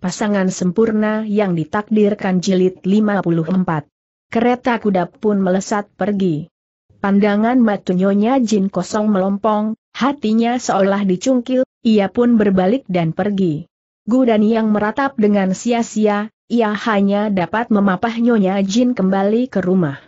pasangan sempurna yang ditakdirkan jilid 54. Kereta kuda pun melesat pergi. Pandangan matunyonya Jin kosong melompong, hatinya seolah dicungkil, ia pun berbalik dan pergi. Gudan yang meratap dengan sia-sia, ia hanya dapat memapah Nyonya Jin kembali ke rumah.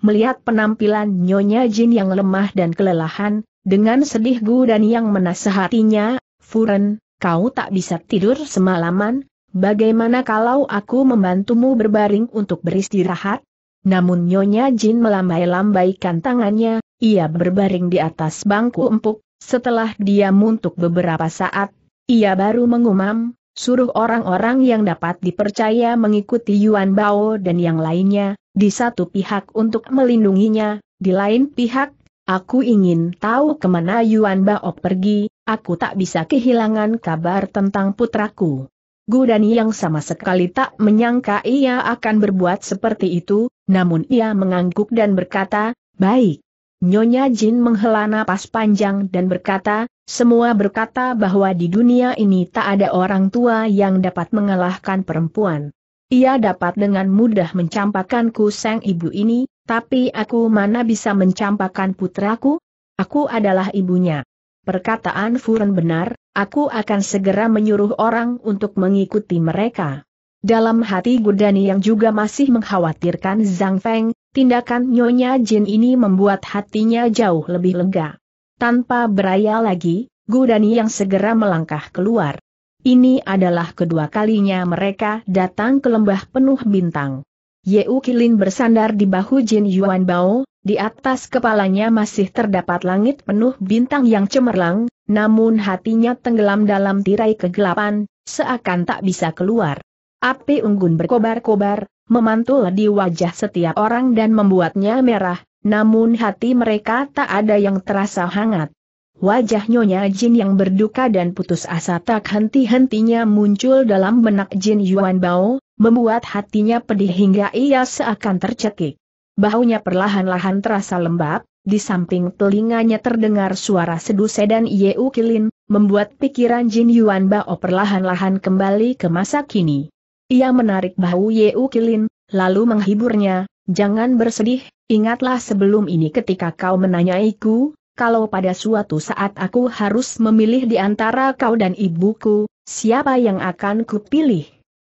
Melihat penampilan Nyonya Jin yang lemah dan kelelahan, dengan sedih Gudan yang menasehatinya, Furen, kau tak bisa tidur semalaman, Bagaimana kalau aku membantumu berbaring untuk beristirahat? Namun Nyonya Jin melambai-lambaikan tangannya, ia berbaring di atas bangku empuk, setelah dia muntuk beberapa saat, ia baru mengumam, suruh orang-orang yang dapat dipercaya mengikuti Yuan Bao dan yang lainnya, di satu pihak untuk melindunginya, di lain pihak, aku ingin tahu kemana Yuan Bao pergi, aku tak bisa kehilangan kabar tentang putraku. Gudani yang sama sekali tak menyangka ia akan berbuat seperti itu, namun ia mengangguk dan berkata, baik. Nyonya Jin menghela napas panjang dan berkata, semua berkata bahwa di dunia ini tak ada orang tua yang dapat mengalahkan perempuan. Ia dapat dengan mudah mencampakkan sang ibu ini, tapi aku mana bisa mencampakkan putraku? Aku adalah ibunya. Perkataan Furen benar, aku akan segera menyuruh orang untuk mengikuti mereka. Dalam hati Gudani yang juga masih mengkhawatirkan Zhang Feng, tindakan Nyonya Jin ini membuat hatinya jauh lebih lega. Tanpa beraya lagi, Gudani yang segera melangkah keluar. Ini adalah kedua kalinya mereka datang ke lembah penuh bintang. Yeu Kilin bersandar di bahu Jin Yuan Bao, di atas kepalanya masih terdapat langit penuh bintang yang cemerlang, namun hatinya tenggelam dalam tirai kegelapan, seakan tak bisa keluar. Api unggun berkobar-kobar, memantul di wajah setiap orang dan membuatnya merah, namun hati mereka tak ada yang terasa hangat. Wajah Nyonya Jin yang berduka dan putus asa tak henti-hentinya muncul dalam benak Jin Yuan Bao, membuat hatinya pedih hingga ia seakan tercekik. Baunya perlahan-lahan terasa lembab, di samping telinganya terdengar suara sedu sedan Yeu Kilin, membuat pikiran Jin Yuan Bao perlahan-lahan kembali ke masa kini. Ia menarik bahu Yeu Kilin, lalu menghiburnya, jangan bersedih, ingatlah sebelum ini ketika kau menanyaiku, kalau pada suatu saat aku harus memilih di antara kau dan ibuku, siapa yang akan kupilih?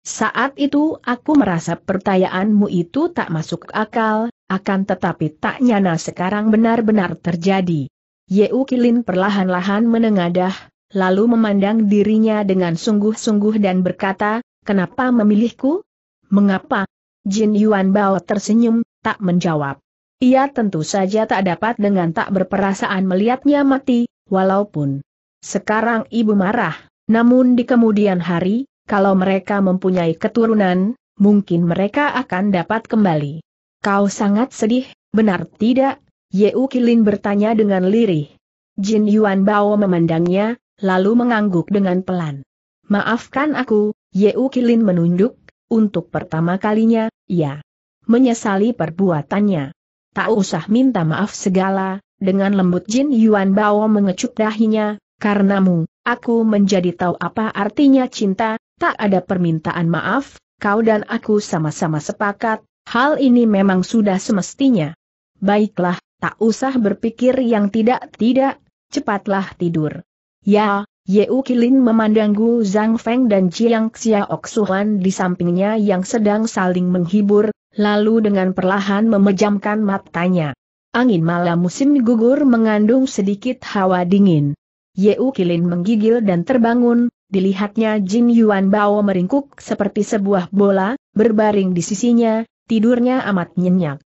Saat itu aku merasa pertanyaanmu itu tak masuk akal, akan tetapi tak nyana sekarang benar-benar terjadi. Yeu Kilin perlahan-lahan menengadah, lalu memandang dirinya dengan sungguh-sungguh dan berkata, kenapa memilihku? Mengapa? Jin Yuan Bao tersenyum, tak menjawab. Ia tentu saja tak dapat dengan tak berperasaan melihatnya mati, walaupun sekarang ibu marah, namun di kemudian hari, kalau mereka mempunyai keturunan, mungkin mereka akan dapat kembali. Kau sangat sedih, benar tidak? Yeu Kilin bertanya dengan lirih. Jin Yuan Bao memandangnya, lalu mengangguk dengan pelan. Maafkan aku, Yeu Kilin menunduk, untuk pertama kalinya, ya. Menyesali perbuatannya. Tak usah minta maaf segala, dengan lembut Jin Yuan Bao mengecup dahinya, karenamu, aku menjadi tahu apa artinya cinta, Tak ada permintaan maaf, kau dan aku sama-sama sepakat, hal ini memang sudah semestinya. Baiklah, tak usah berpikir yang tidak-tidak, cepatlah tidur. Ya, Yeu Kilin memandang Gu Zhang Feng dan Jiang Xiaok Suhan di sampingnya yang sedang saling menghibur, lalu dengan perlahan memejamkan matanya. Angin malam musim gugur mengandung sedikit hawa dingin. Yeu Kilin menggigil dan terbangun, Dilihatnya Jin Yuan Bao meringkuk seperti sebuah bola, berbaring di sisinya, tidurnya amat nyenyak.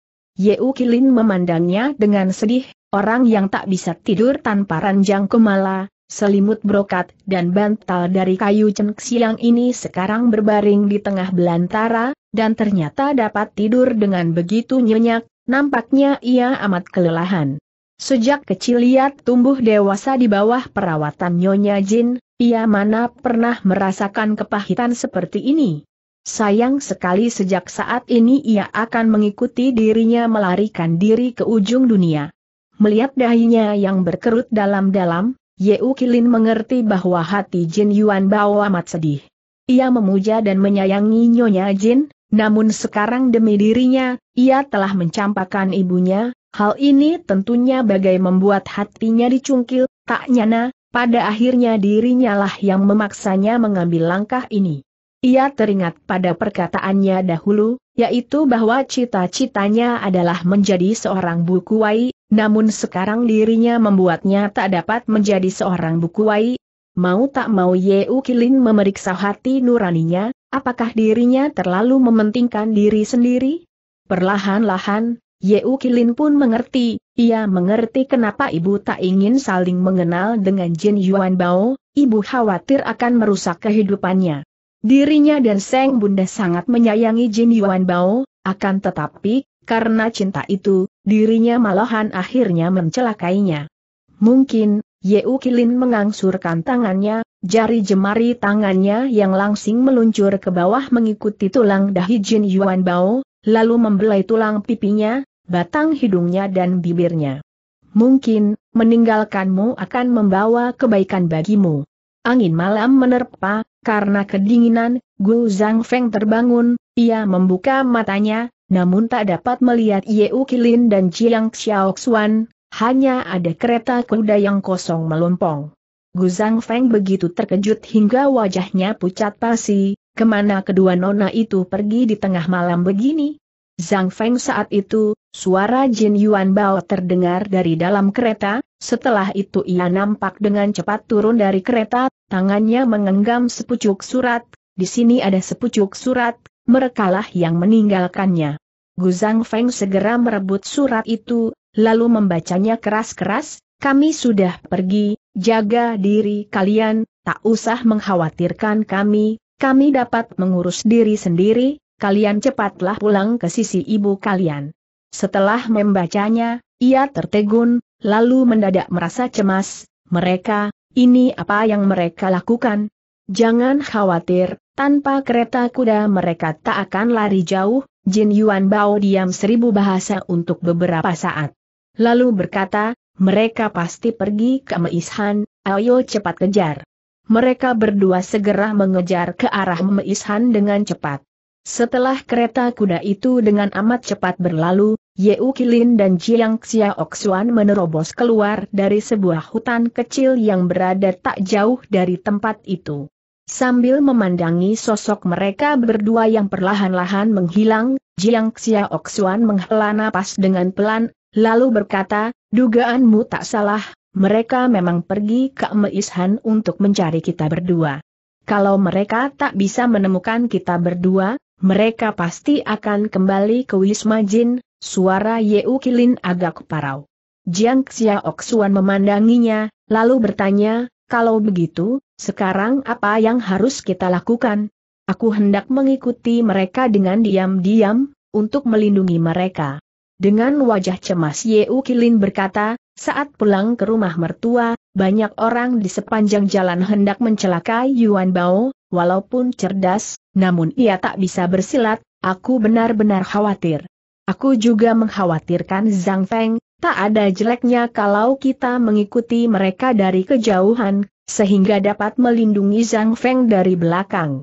U Kilin memandangnya dengan sedih, orang yang tak bisa tidur tanpa ranjang kemala, selimut brokat dan bantal dari kayu cengk siang ini sekarang berbaring di tengah belantara, dan ternyata dapat tidur dengan begitu nyenyak, nampaknya ia amat kelelahan. Sejak kecil ia tumbuh dewasa di bawah perawatan Nyonya Jin, ia mana pernah merasakan kepahitan seperti ini. Sayang sekali sejak saat ini ia akan mengikuti dirinya melarikan diri ke ujung dunia. Melihat dahinya yang berkerut dalam-dalam, Yeu Kilin mengerti bahwa hati Jin Yuan Bao amat sedih. Ia memuja dan menyayangi Nyonya Jin, namun sekarang demi dirinya, ia telah mencampakkan ibunya, hal ini tentunya bagai membuat hatinya dicungkil, tak nyana, pada akhirnya dirinya lah yang memaksanya mengambil langkah ini. Ia teringat pada perkataannya dahulu, yaitu bahwa cita-citanya adalah menjadi seorang bukuwai, namun sekarang dirinya membuatnya tak dapat menjadi seorang bukuwai. Mau tak mau Ye Ukilin memeriksa hati nuraninya, apakah dirinya terlalu mementingkan diri sendiri? Perlahan-lahan, Yeu Kilin pun mengerti, ia mengerti kenapa ibu tak ingin saling mengenal dengan Jin Yuan Bao, ibu khawatir akan merusak kehidupannya. Dirinya dan Seng Bunda sangat menyayangi Jin Yuan Bao, akan tetapi, karena cinta itu, dirinya malahan akhirnya mencelakainya. Mungkin, Yeu Kilin mengangsurkan tangannya, jari jemari tangannya yang langsing meluncur ke bawah mengikuti tulang dahi Jin Yuan Bao, lalu membelai tulang pipinya, batang hidungnya dan bibirnya. Mungkin, meninggalkanmu akan membawa kebaikan bagimu. Angin malam menerpa, karena kedinginan, Gu Zhang Feng terbangun, ia membuka matanya, namun tak dapat melihat Yeu Kilin dan Xiao Xiaoxuan, hanya ada kereta kuda yang kosong melompong. Guzang Feng begitu terkejut hingga wajahnya pucat pasi, kemana kedua nona itu pergi di tengah malam begini? Zhang Feng saat itu, Suara Jin Yuan Bao terdengar dari dalam kereta, setelah itu ia nampak dengan cepat turun dari kereta, tangannya mengenggam sepucuk surat, di sini ada sepucuk surat, merekalah yang meninggalkannya. Gu Zhang Feng segera merebut surat itu, lalu membacanya keras-keras, kami sudah pergi, jaga diri kalian, tak usah mengkhawatirkan kami, kami dapat mengurus diri sendiri, kalian cepatlah pulang ke sisi ibu kalian. Setelah membacanya, ia tertegun, lalu mendadak merasa cemas, mereka, ini apa yang mereka lakukan? Jangan khawatir, tanpa kereta kuda mereka tak akan lari jauh, Jin Yuan Bao diam seribu bahasa untuk beberapa saat. Lalu berkata, mereka pasti pergi ke Meishan, ayo cepat kejar. Mereka berdua segera mengejar ke arah Meishan dengan cepat. Setelah kereta kuda itu dengan amat cepat berlalu, Ye Kilin dan Jiang Xiaoxuan menerobos keluar dari sebuah hutan kecil yang berada tak jauh dari tempat itu. Sambil memandangi sosok mereka berdua yang perlahan-lahan menghilang, Jiang Xiaoxuan menghela napas dengan pelan, lalu berkata, dugaanmu tak salah, mereka memang pergi ke Meishan untuk mencari kita berdua. Kalau mereka tak bisa menemukan kita berdua, mereka pasti akan kembali ke Wisma Jin, suara Yeu Kilin agak parau. Jiang Xiaoxuan memandanginya, lalu bertanya, kalau begitu, sekarang apa yang harus kita lakukan? Aku hendak mengikuti mereka dengan diam-diam, untuk melindungi mereka. Dengan wajah cemas Yeu Kilin berkata, saat pulang ke rumah mertua, banyak orang di sepanjang jalan hendak mencelakai Yuan Bao, walaupun cerdas, namun ia tak bisa bersilat, aku benar-benar khawatir. Aku juga mengkhawatirkan Zhang Feng, tak ada jeleknya kalau kita mengikuti mereka dari kejauhan, sehingga dapat melindungi Zhang Feng dari belakang.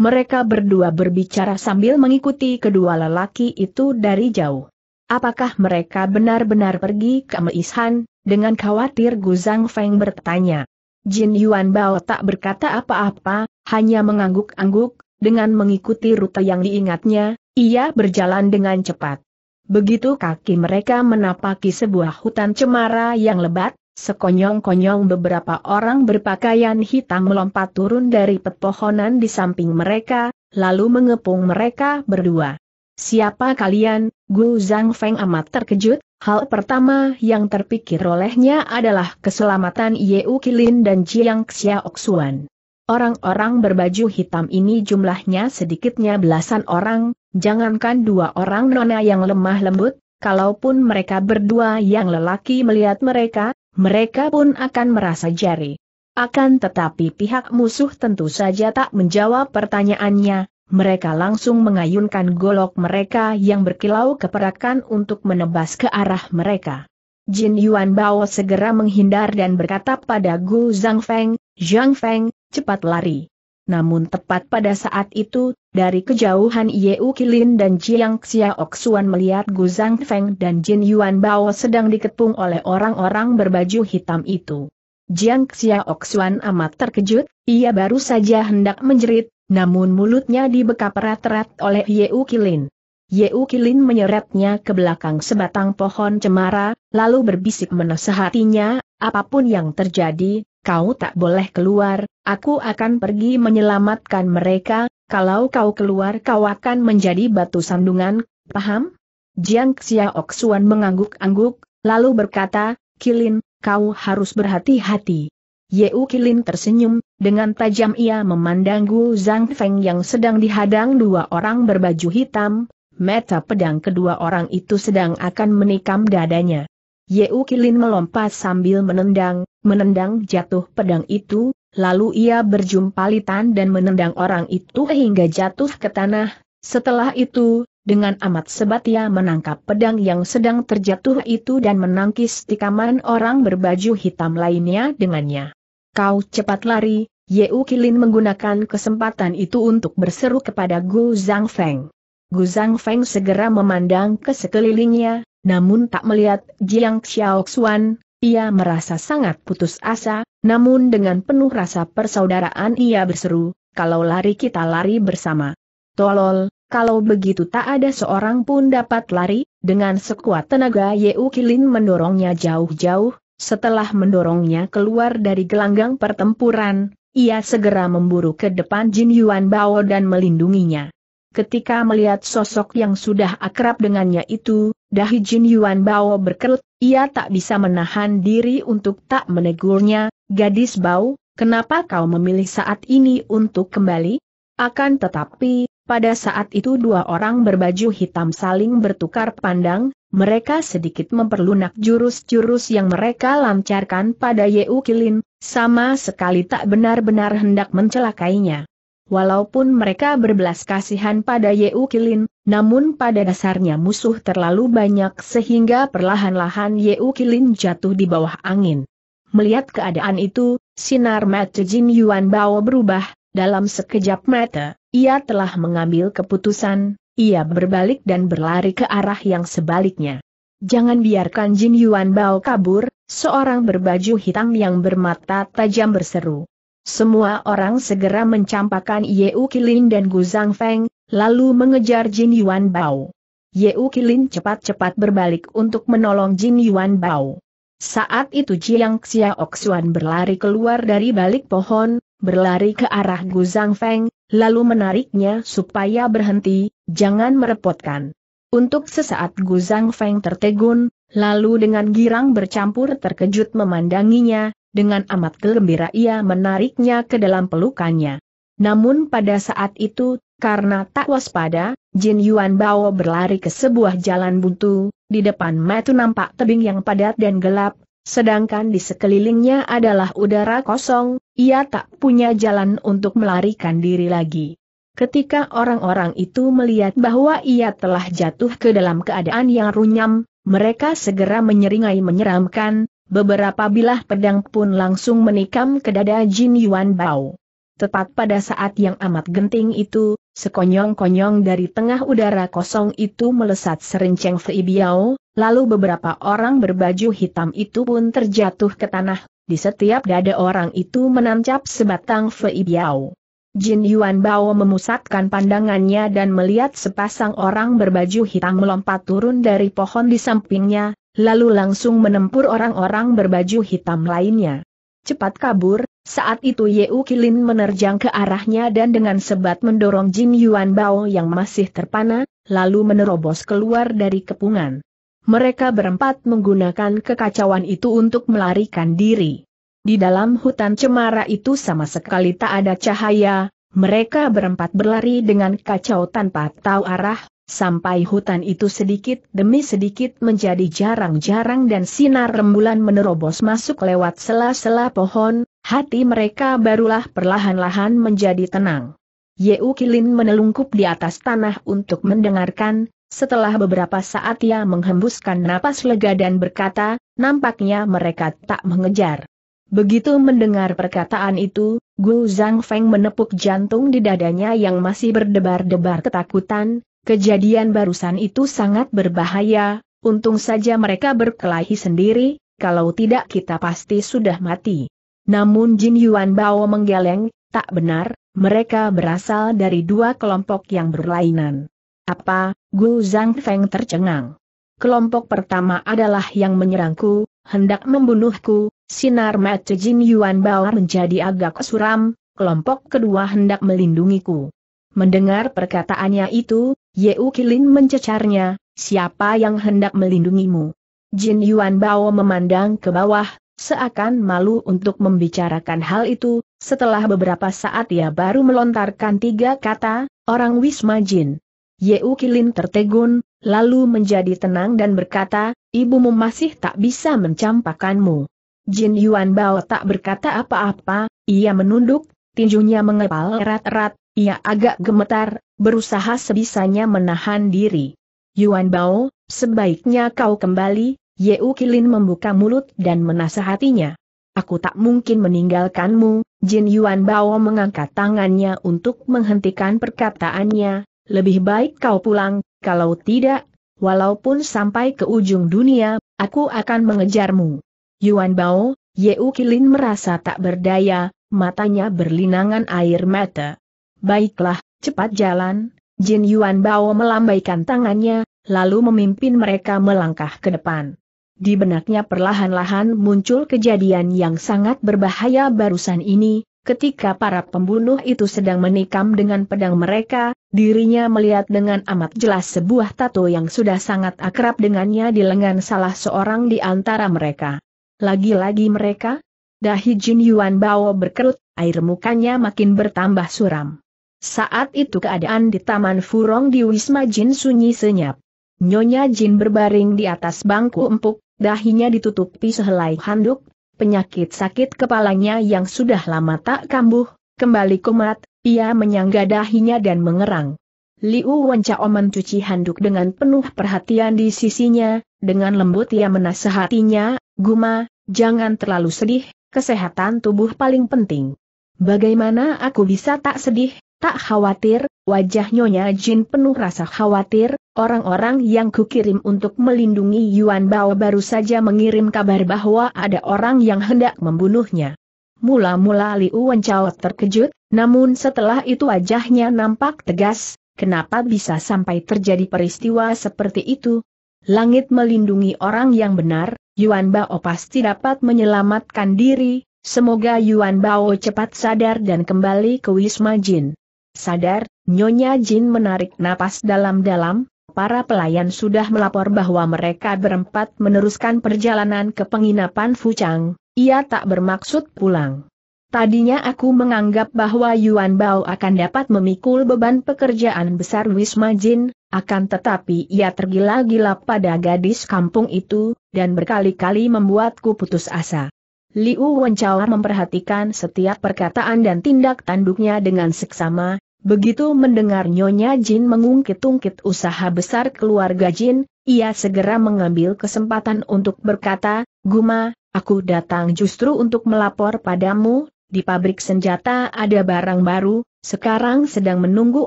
Mereka berdua berbicara sambil mengikuti kedua lelaki itu dari jauh. Apakah mereka benar-benar pergi ke Meishan? Dengan khawatir Gu Zhang Feng bertanya. Jin Yuan Bao tak berkata apa-apa, hanya mengangguk-angguk, dengan mengikuti rute yang diingatnya, ia berjalan dengan cepat. Begitu kaki mereka menapaki sebuah hutan cemara yang lebat, sekonyong-konyong beberapa orang berpakaian hitam melompat turun dari pepohonan di samping mereka, lalu mengepung mereka berdua. Siapa kalian? Gu Zhang Feng amat terkejut, hal pertama yang terpikir olehnya adalah keselamatan Yeu Kilin dan Jiang Xiaoxuan. Orang-orang berbaju hitam ini jumlahnya sedikitnya belasan orang, jangankan dua orang nona yang lemah lembut, kalaupun mereka berdua yang lelaki melihat mereka, mereka pun akan merasa jari. Akan tetapi pihak musuh tentu saja tak menjawab pertanyaannya, mereka langsung mengayunkan golok mereka yang berkilau keperakan untuk menebas ke arah mereka. Jin Yuan Bao segera menghindar dan berkata pada Gu Zhang Feng, Zhang Feng, cepat lari. Namun tepat pada saat itu, dari kejauhan Yeu Kilin dan Jiang Xiaok melihat Gu Zhang Feng dan Jin Yuan Bao sedang dikepung oleh orang-orang berbaju hitam itu. Jiang Xiaok amat terkejut, ia baru saja hendak menjerit, namun mulutnya dibekap erat-erat oleh Yeu Kilin. Yeu Kilin menyeretnya ke belakang sebatang pohon cemara, lalu berbisik menasehatinya, apapun yang terjadi, kau tak boleh keluar, aku akan pergi menyelamatkan mereka, kalau kau keluar kau akan menjadi batu sandungan, paham? Jiang Xiaoxuan mengangguk-angguk, lalu berkata, Kilin, kau harus berhati-hati. Yeu Kilin tersenyum, dengan tajam ia memandang Gu Zhang Feng yang sedang dihadang dua orang berbaju hitam, meta pedang kedua orang itu sedang akan menikam dadanya. Yeu Kilin melompat sambil menendang, menendang jatuh pedang itu, lalu ia berjumpa litan dan menendang orang itu hingga jatuh ke tanah. Setelah itu, dengan amat sebat ia menangkap pedang yang sedang terjatuh itu dan menangkis tikaman orang berbaju hitam lainnya dengannya. Kau cepat lari, Yeu Kilin menggunakan kesempatan itu untuk berseru kepada Gu Zhang Feng. Gu Zhang Feng segera memandang ke sekelilingnya, namun tak melihat Jiang Xiao Xuan, ia merasa sangat putus asa, namun dengan penuh rasa persaudaraan ia berseru, kalau lari kita lari bersama. Tolol, kalau begitu tak ada seorang pun dapat lari, dengan sekuat tenaga Yeu Kilin mendorongnya jauh-jauh, setelah mendorongnya keluar dari gelanggang pertempuran, ia segera memburu ke depan Jin Yuan Bao dan melindunginya. Ketika melihat sosok yang sudah akrab dengannya itu, Dahi Jin Yuan Bao berkerut, ia tak bisa menahan diri untuk tak menegurnya, gadis Bao, kenapa kau memilih saat ini untuk kembali? Akan tetapi, pada saat itu dua orang berbaju hitam saling bertukar pandang, mereka sedikit memperlunak jurus-jurus yang mereka lancarkan pada Yeu Kilin, sama sekali tak benar-benar hendak mencelakainya. Walaupun mereka berbelas kasihan pada Yeu Kilin, namun pada dasarnya musuh terlalu banyak sehingga perlahan-lahan Yeu Kilin jatuh di bawah angin. Melihat keadaan itu, sinar mata Jin Yuan Bao berubah, dalam sekejap mata, ia telah mengambil keputusan, ia berbalik dan berlari ke arah yang sebaliknya. Jangan biarkan Jin Yuan Bao kabur, seorang berbaju hitam yang bermata tajam berseru. Semua orang segera mencampakkan Yeu Kilin dan Gu Zhang Feng, lalu mengejar Jin Yuan Bao. Yeu Kilin cepat-cepat berbalik untuk menolong Jin Yuan Bao. Saat itu Jiang Xiaok Xuan berlari keluar dari balik pohon, berlari ke arah Gu Zhang Feng, lalu menariknya supaya berhenti, jangan merepotkan. Untuk sesaat Gu Zhang Feng tertegun, lalu dengan girang bercampur terkejut memandanginya, dengan amat gembira ia menariknya ke dalam pelukannya. Namun pada saat itu, karena tak waspada, Jin Yuan Bao berlari ke sebuah jalan buntu, di depan mata nampak tebing yang padat dan gelap, sedangkan di sekelilingnya adalah udara kosong, ia tak punya jalan untuk melarikan diri lagi. Ketika orang-orang itu melihat bahwa ia telah jatuh ke dalam keadaan yang runyam, mereka segera menyeringai menyeramkan, beberapa bilah pedang pun langsung menikam ke dada Jin Yuan Bao. Tepat pada saat yang amat genting itu, sekonyong-konyong dari tengah udara kosong itu melesat serenceng Fei Biao, lalu beberapa orang berbaju hitam itu pun terjatuh ke tanah, di setiap dada orang itu menancap sebatang Fei Biao. Jin Yuan Bao memusatkan pandangannya dan melihat sepasang orang berbaju hitam melompat turun dari pohon di sampingnya, lalu langsung menempur orang-orang berbaju hitam lainnya. Cepat kabur, saat itu Yeu Kilin menerjang ke arahnya dan dengan sebat mendorong Jin Yuan Bao yang masih terpana, lalu menerobos keluar dari kepungan. Mereka berempat menggunakan kekacauan itu untuk melarikan diri. Di dalam hutan cemara itu sama sekali tak ada cahaya, mereka berempat berlari dengan kacau tanpa tahu arah, sampai hutan itu sedikit demi sedikit menjadi jarang-jarang dan sinar rembulan menerobos masuk lewat sela-sela pohon, hati mereka barulah perlahan-lahan menjadi tenang. Yeu Kilin menelungkup di atas tanah untuk mendengarkan, setelah beberapa saat ia menghembuskan napas lega dan berkata, nampaknya mereka tak mengejar. Begitu mendengar perkataan itu, Gu Zhang Feng menepuk jantung di dadanya yang masih berdebar-debar ketakutan, Kejadian barusan itu sangat berbahaya, untung saja mereka berkelahi sendiri, kalau tidak kita pasti sudah mati. Namun Jin Yuan Bao menggeleng, tak benar, mereka berasal dari dua kelompok yang berlainan. Apa, Gu Zhang Feng tercengang. Kelompok pertama adalah yang menyerangku, hendak membunuhku, sinar mata Jin Yuan Bao menjadi agak suram, kelompok kedua hendak melindungiku. Mendengar perkataannya itu, Yeu Kilin mencecarnya, siapa yang hendak melindungimu? Jin Yuan Bao memandang ke bawah, seakan malu untuk membicarakan hal itu, setelah beberapa saat ia baru melontarkan tiga kata, orang Wisma Jin. Yeu Kilin tertegun, lalu menjadi tenang dan berkata, ibumu masih tak bisa mencampakkanmu. Jin Yuan Bao tak berkata apa-apa, ia menunduk, tinjunya mengepal erat-erat, ia agak gemetar, berusaha sebisanya menahan diri. Yuan Bao, sebaiknya kau kembali, Yeu Kilin membuka mulut dan menasehatinya. Aku tak mungkin meninggalkanmu, Jin Yuan Bao mengangkat tangannya untuk menghentikan perkataannya, lebih baik kau pulang, kalau tidak, walaupun sampai ke ujung dunia, aku akan mengejarmu. Yuan Bao, Yeu Kilin merasa tak berdaya, matanya berlinangan air mata. Baiklah, cepat jalan, Jin Yuan Bao melambaikan tangannya, lalu memimpin mereka melangkah ke depan. Di benaknya perlahan-lahan muncul kejadian yang sangat berbahaya barusan ini, ketika para pembunuh itu sedang menikam dengan pedang mereka, dirinya melihat dengan amat jelas sebuah tato yang sudah sangat akrab dengannya di lengan salah seorang di antara mereka. Lagi-lagi mereka? Dahi Jin Yuan Bao berkerut, air mukanya makin bertambah suram. Saat itu keadaan di Taman Furong di Wisma Jin sunyi senyap. Nyonya Jin berbaring di atas bangku empuk, dahinya ditutupi sehelai handuk, penyakit sakit kepalanya yang sudah lama tak kambuh, kembali kumat, ia menyangga dahinya dan mengerang. Liu Wanca mencuci handuk dengan penuh perhatian di sisinya, dengan lembut ia menasehatinya, Guma, jangan terlalu sedih, kesehatan tubuh paling penting. Bagaimana aku bisa tak sedih, tak khawatir, wajah Nyonya Jin penuh rasa khawatir, orang-orang yang kukirim untuk melindungi Yuan Bao baru saja mengirim kabar bahwa ada orang yang hendak membunuhnya. Mula-mula Liu Wencao terkejut, namun setelah itu wajahnya nampak tegas, kenapa bisa sampai terjadi peristiwa seperti itu? Langit melindungi orang yang benar, Yuan Bao pasti dapat menyelamatkan diri, Semoga Yuan Bao cepat sadar dan kembali ke Wisma Jin. Sadar, Nyonya Jin menarik napas dalam-dalam, para pelayan sudah melapor bahwa mereka berempat meneruskan perjalanan ke penginapan Fuchang, ia tak bermaksud pulang. Tadinya aku menganggap bahwa Yuan Bao akan dapat memikul beban pekerjaan besar Wisma Jin, akan tetapi ia tergila-gila pada gadis kampung itu, dan berkali-kali membuatku putus asa. Liu Wencao memperhatikan setiap perkataan dan tindak tanduknya dengan seksama, begitu mendengar Nyonya Jin mengungkit-ungkit usaha besar keluarga Jin, ia segera mengambil kesempatan untuk berkata, Guma, aku datang justru untuk melapor padamu, di pabrik senjata ada barang baru, sekarang sedang menunggu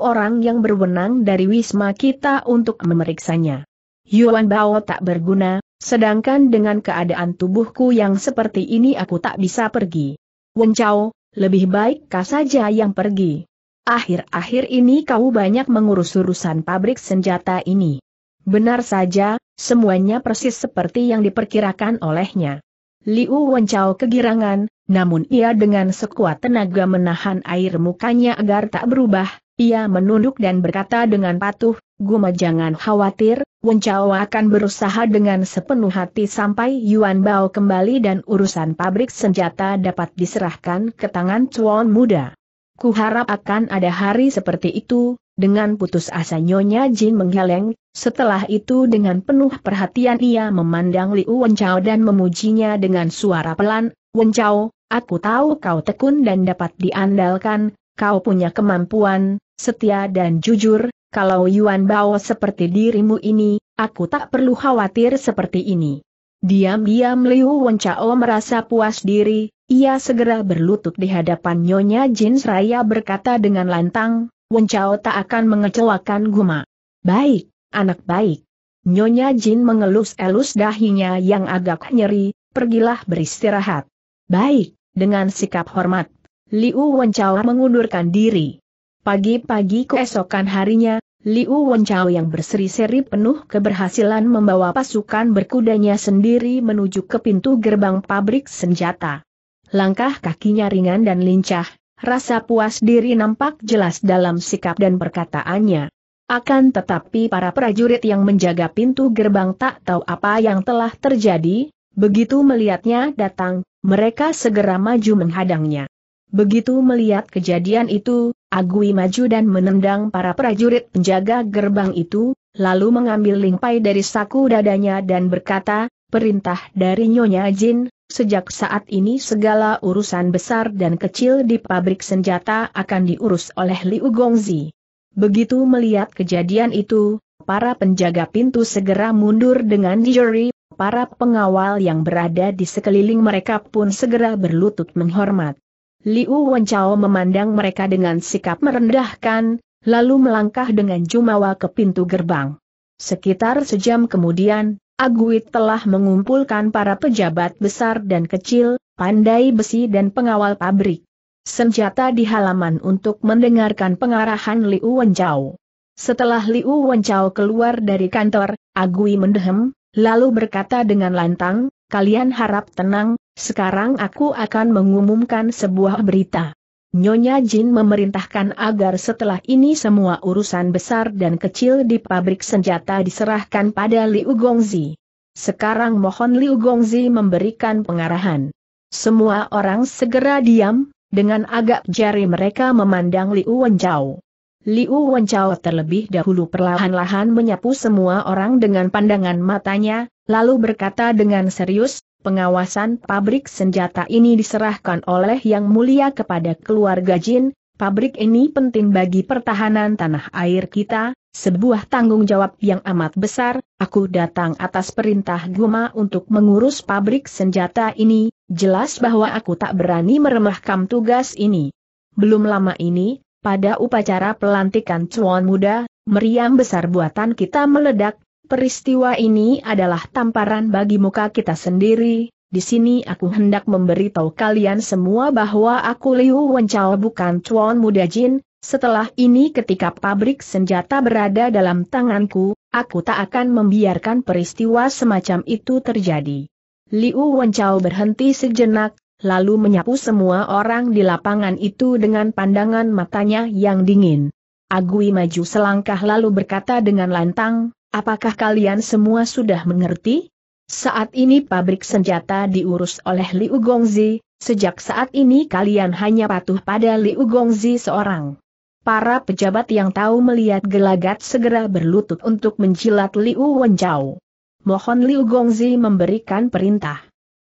orang yang berwenang dari Wisma kita untuk memeriksanya. Yuan Bao tak berguna, sedangkan dengan keadaan tubuhku yang seperti ini aku tak bisa pergi. Wen Chao, lebih baik kau saja yang pergi. Akhir-akhir ini kau banyak mengurus urusan pabrik senjata ini. Benar saja, semuanya persis seperti yang diperkirakan olehnya. Liu Wencao kegirangan, namun ia dengan sekuat tenaga menahan air mukanya agar tak berubah, ia menunduk dan berkata dengan patuh, Guma jangan khawatir, Wen Chao akan berusaha dengan sepenuh hati sampai Yuan Bao kembali dan urusan pabrik senjata dapat diserahkan ke tangan Chuan Muda. Kuharap akan ada hari seperti itu, dengan putus asa Nyonya Jin menggeleng, setelah itu dengan penuh perhatian ia memandang Liu Chao dan memujinya dengan suara pelan, Wen Chao, aku tahu kau tekun dan dapat diandalkan, kau punya kemampuan, setia dan jujur, kalau Yuan Bao seperti dirimu ini, aku tak perlu khawatir seperti ini. Diam-diam Liu Wenchao merasa puas diri, ia segera berlutut di hadapan Nyonya Jin Raya berkata dengan lantang, Wenchao tak akan mengecewakan Guma. Baik, anak baik. Nyonya Jin mengelus-elus dahinya yang agak nyeri, pergilah beristirahat. Baik, dengan sikap hormat, Liu Wenchao mengundurkan diri. Pagi-pagi keesokan harinya, Liu Wenchao yang berseri-seri penuh keberhasilan membawa pasukan berkudanya sendiri menuju ke pintu gerbang pabrik senjata. Langkah kakinya ringan dan lincah, rasa puas diri nampak jelas dalam sikap dan perkataannya. Akan tetapi para prajurit yang menjaga pintu gerbang tak tahu apa yang telah terjadi, begitu melihatnya datang, mereka segera maju menghadangnya. Begitu melihat kejadian itu, Agui maju dan menendang para prajurit penjaga gerbang itu, lalu mengambil lingpai dari saku dadanya dan berkata, perintah dari Nyonya Jin, sejak saat ini segala urusan besar dan kecil di pabrik senjata akan diurus oleh Liu Gongzi. Begitu melihat kejadian itu, para penjaga pintu segera mundur dengan diri, para pengawal yang berada di sekeliling mereka pun segera berlutut menghormat. Liu Wenchao memandang mereka dengan sikap merendahkan, lalu melangkah dengan jumawa ke pintu gerbang. Sekitar sejam kemudian, Agui telah mengumpulkan para pejabat besar dan kecil, pandai besi dan pengawal pabrik. Senjata di halaman untuk mendengarkan pengarahan Liu Wenchao. Setelah Liu Wenchao keluar dari kantor, Agui mendehem, lalu berkata dengan lantang, kalian harap tenang, sekarang aku akan mengumumkan sebuah berita. Nyonya Jin memerintahkan agar setelah ini semua urusan besar dan kecil di pabrik senjata diserahkan pada Liu Gongzi. Sekarang mohon Liu Gongzi memberikan pengarahan. Semua orang segera diam, dengan agak jari mereka memandang Liu Wenjiao. Liu Wenjiao terlebih dahulu perlahan-lahan menyapu semua orang dengan pandangan matanya, lalu berkata dengan serius, pengawasan pabrik senjata ini diserahkan oleh Yang Mulia kepada keluarga Jin, pabrik ini penting bagi pertahanan tanah air kita, sebuah tanggung jawab yang amat besar, aku datang atas perintah Guma untuk mengurus pabrik senjata ini, jelas bahwa aku tak berani meremehkan tugas ini. Belum lama ini, pada upacara pelantikan cuan muda, meriam besar buatan kita meledak, Peristiwa ini adalah tamparan bagi muka kita sendiri, di sini aku hendak memberitahu kalian semua bahwa aku Liu Wencao bukan Chuan Muda Jin, setelah ini ketika pabrik senjata berada dalam tanganku, aku tak akan membiarkan peristiwa semacam itu terjadi. Liu Wencao berhenti sejenak, lalu menyapu semua orang di lapangan itu dengan pandangan matanya yang dingin. Agui maju selangkah lalu berkata dengan lantang, Apakah kalian semua sudah mengerti? Saat ini pabrik senjata diurus oleh Liu Gongzi, sejak saat ini kalian hanya patuh pada Liu Gongzi seorang. Para pejabat yang tahu melihat gelagat segera berlutut untuk menjilat Liu Wenjau. Mohon Liu Gongzi memberikan perintah.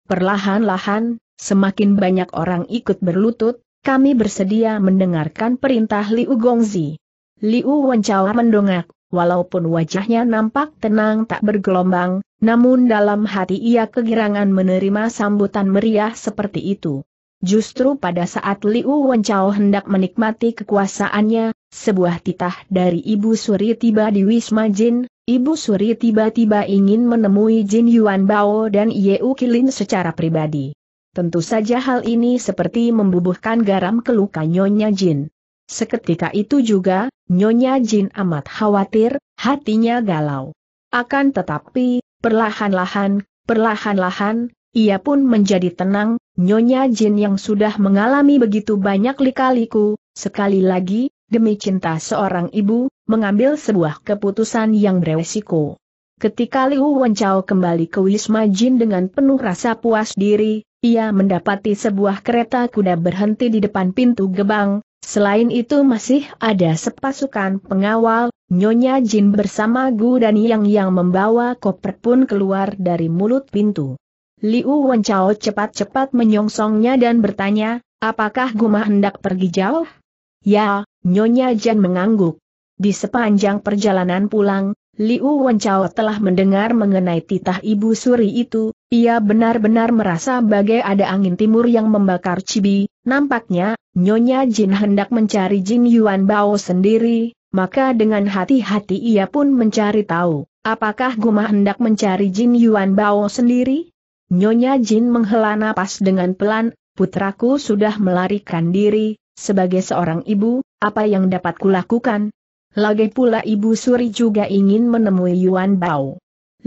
Perlahan-lahan, semakin banyak orang ikut berlutut, kami bersedia mendengarkan perintah Liu Gongzi. Liu Wenjau mendongak, Walaupun wajahnya nampak tenang tak bergelombang, namun dalam hati ia kegirangan menerima sambutan meriah seperti itu. Justru pada saat Liu Wenchao hendak menikmati kekuasaannya, sebuah titah dari Ibu Suri tiba di Wisma Jin, Ibu Suri tiba-tiba ingin menemui Jin Yuan Bao dan Yeu Kilin secara pribadi. Tentu saja hal ini seperti membubuhkan garam ke luka Nyonya Jin. Seketika itu juga, Nyonya Jin amat khawatir, hatinya galau. Akan tetapi, perlahan-lahan, perlahan-lahan, ia pun menjadi tenang, Nyonya Jin yang sudah mengalami begitu banyak likaliku. sekali lagi, demi cinta seorang ibu, mengambil sebuah keputusan yang beresiko. Ketika Liu Wencao kembali ke Wisma Jin dengan penuh rasa puas diri, ia mendapati sebuah kereta kuda berhenti di depan pintu gebang, Selain itu masih ada sepasukan pengawal, Nyonya Jin bersama Gu dan Yang yang membawa koper pun keluar dari mulut pintu. Liu Wenchao cepat-cepat menyongsongnya dan bertanya, apakah Guma hendak pergi jauh? Ya, Nyonya Jin mengangguk. Di sepanjang perjalanan pulang, Liu Wenchao telah mendengar mengenai titah ibu suri itu, ia benar-benar merasa bagai ada angin timur yang membakar cibi, nampaknya, Nyonya Jin hendak mencari Jin Yuan Bao sendiri, maka dengan hati-hati ia pun mencari tahu, apakah Guma hendak mencari Jin Yuan Bao sendiri? Nyonya Jin menghela napas dengan pelan, putraku sudah melarikan diri, sebagai seorang ibu, apa yang dapat kulakukan? Lagi pula ibu suri juga ingin menemui Yuan Bao.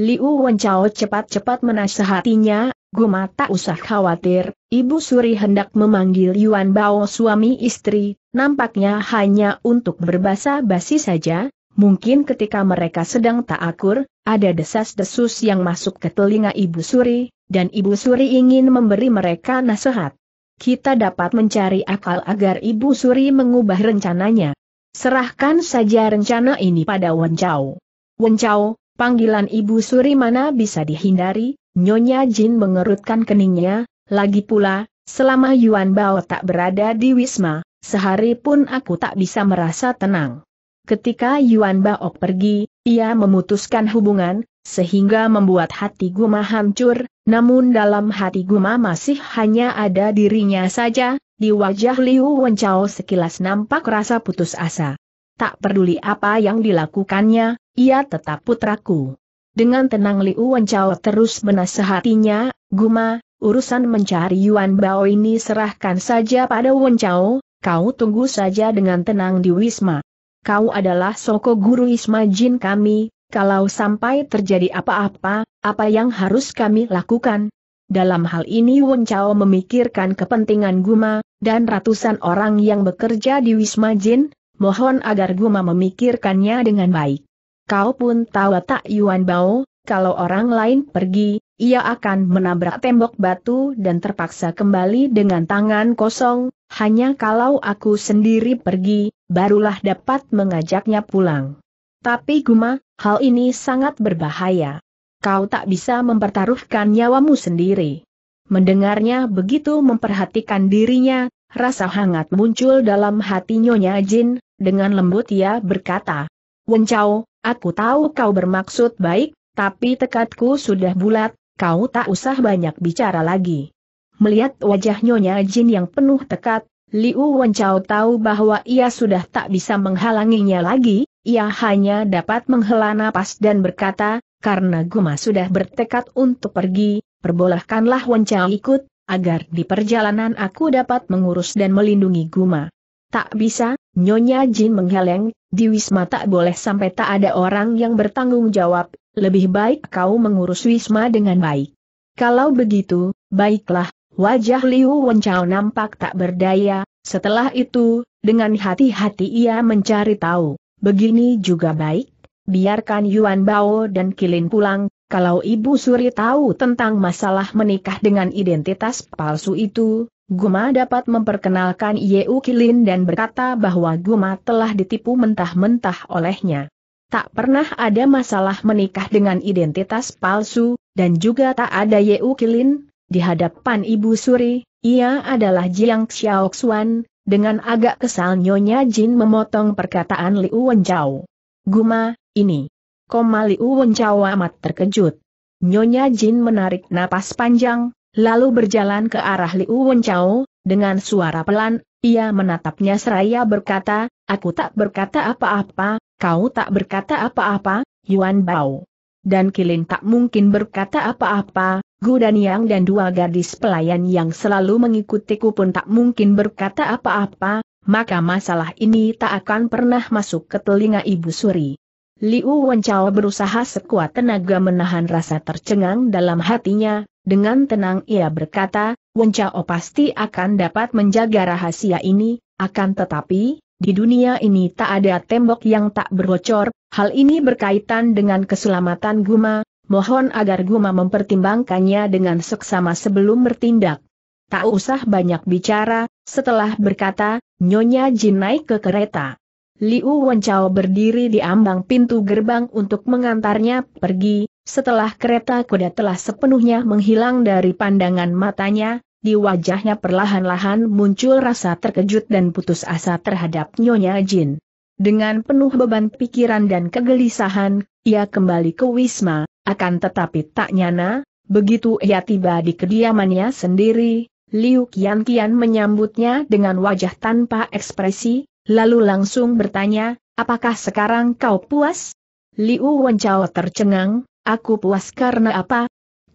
Liu Wenchao cepat-cepat menasehatinya, Guma tak usah khawatir, Ibu Suri hendak memanggil Yuan Bao suami istri, nampaknya hanya untuk berbahasa basi saja, mungkin ketika mereka sedang tak akur, ada desas-desus yang masuk ke telinga Ibu Suri, dan Ibu Suri ingin memberi mereka nasihat. Kita dapat mencari akal agar Ibu Suri mengubah rencananya. Serahkan saja rencana ini pada Wenchao. Wenchao, Panggilan Ibu Suri mana bisa dihindari, Nyonya Jin mengerutkan keningnya, lagi pula, selama Yuan Bao tak berada di Wisma, sehari pun aku tak bisa merasa tenang. Ketika Yuan Bao pergi, ia memutuskan hubungan, sehingga membuat hati Guma hancur, namun dalam hati Guma masih hanya ada dirinya saja, di wajah Liu Wencao sekilas nampak rasa putus asa. Tak peduli apa yang dilakukannya, ia tetap putraku. Dengan tenang Liu Wencao terus menasehatinya, Guma, urusan mencari Yuan Bao ini serahkan saja pada Wencao, kau tunggu saja dengan tenang di Wisma. Kau adalah soko guru wisma Jin kami, kalau sampai terjadi apa-apa, apa yang harus kami lakukan? Dalam hal ini Chao memikirkan kepentingan Guma, dan ratusan orang yang bekerja di Wisma Jin, mohon agar Guma memikirkannya dengan baik. Kau pun tahu tak Yuan Bao, kalau orang lain pergi, ia akan menabrak tembok batu dan terpaksa kembali dengan tangan kosong, hanya kalau aku sendiri pergi, barulah dapat mengajaknya pulang. Tapi Guma, hal ini sangat berbahaya. Kau tak bisa mempertaruhkan nyawamu sendiri. Mendengarnya begitu memperhatikan dirinya, rasa hangat muncul dalam hati Nyonya Jin, dengan lembut ia berkata, Chao, Aku tahu kau bermaksud baik, tapi tekadku sudah bulat, kau tak usah banyak bicara lagi. Melihat wajah Nyonya Jin yang penuh tekad, Liu Wenchao tahu bahwa ia sudah tak bisa menghalanginya lagi, ia hanya dapat menghela napas dan berkata, karena Guma sudah bertekad untuk pergi, perbolehkanlah Wenchao ikut, agar di perjalanan aku dapat mengurus dan melindungi Guma. Tak bisa, Nyonya Jin menghalang. Di Wisma tak boleh sampai tak ada orang yang bertanggung jawab, lebih baik kau mengurus Wisma dengan baik. Kalau begitu, baiklah, wajah Liu Wencao nampak tak berdaya, setelah itu, dengan hati-hati ia mencari tahu, begini juga baik, biarkan Yuan Bao dan Kilin pulang, kalau Ibu Suri tahu tentang masalah menikah dengan identitas palsu itu, Guma dapat memperkenalkan Yeu Kilin dan berkata bahwa Guma telah ditipu mentah-mentah olehnya. Tak pernah ada masalah menikah dengan identitas palsu, dan juga tak ada Yeu Kilin. Di hadapan Ibu Suri, ia adalah Jiang Xiaoxuan, dengan agak kesal Nyonya Jin memotong perkataan Liu Wenjiao. Guma, ini. Koma Liu Wenjiao amat terkejut. Nyonya Jin menarik napas panjang, lalu berjalan ke arah Liu Wenchao, dengan suara pelan, ia menatapnya seraya berkata, aku tak berkata apa-apa, kau tak berkata apa-apa, Yuan Bao. Dan Kilin tak mungkin berkata apa-apa, Gu Danyang dan dua gadis pelayan yang selalu mengikutiku pun tak mungkin berkata apa-apa, maka masalah ini tak akan pernah masuk ke telinga Ibu Suri. Liu Wenchao berusaha sekuat tenaga menahan rasa tercengang dalam hatinya, dengan tenang ia berkata, Wencao pasti akan dapat menjaga rahasia ini, akan tetapi, di dunia ini tak ada tembok yang tak berbocor, hal ini berkaitan dengan keselamatan Guma, mohon agar Guma mempertimbangkannya dengan seksama sebelum bertindak. Tak usah banyak bicara, setelah berkata, Nyonya Jin naik ke kereta. Liu Wencao berdiri di ambang pintu gerbang untuk mengantarnya pergi, setelah kereta kuda telah sepenuhnya menghilang dari pandangan matanya, di wajahnya perlahan-lahan muncul rasa terkejut dan putus asa terhadap Nyonya Jin. Dengan penuh beban pikiran dan kegelisahan, ia kembali ke Wisma, akan tetapi tak nyana, begitu ia tiba di kediamannya sendiri, Liu Qian Qian menyambutnya dengan wajah tanpa ekspresi, lalu langsung bertanya, apakah sekarang kau puas? Liu Wenchao tercengang, Aku puas karena apa?